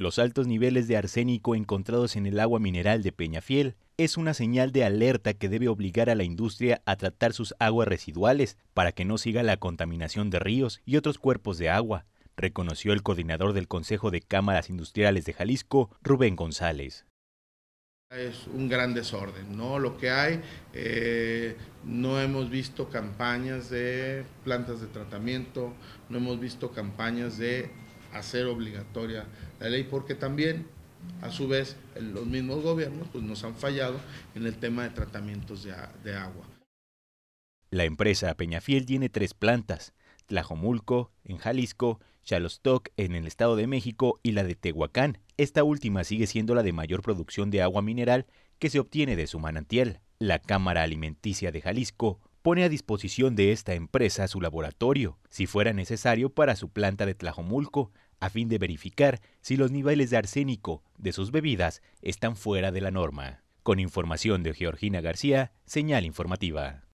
Los altos niveles de arsénico encontrados en el agua mineral de Peñafiel es una señal de alerta que debe obligar a la industria a tratar sus aguas residuales para que no siga la contaminación de ríos y otros cuerpos de agua, reconoció el coordinador del Consejo de Cámaras Industriales de Jalisco, Rubén González. Es un gran desorden, ¿no? Lo que hay, eh, no hemos visto campañas de plantas de tratamiento, no hemos visto campañas de hacer obligatoria la ley, porque también, a su vez, los mismos gobiernos pues, nos han fallado en el tema de tratamientos de, agua. La empresa Peñafiel tiene tres plantas, Tlajomulco, en Jalisco, Chalostoc, en el Estado de México, y la de Tehuacán. Esta última sigue siendo la de mayor producción de agua mineral que se obtiene de su manantial. La Cámara Alimenticia de Jalisco pone a disposición de esta empresa su laboratorio, si fuera necesario para su planta de Tlajomulco, a fin de verificar si los niveles de arsénico de sus bebidas están fuera de la norma. Con información de Georgina García, señal informativa.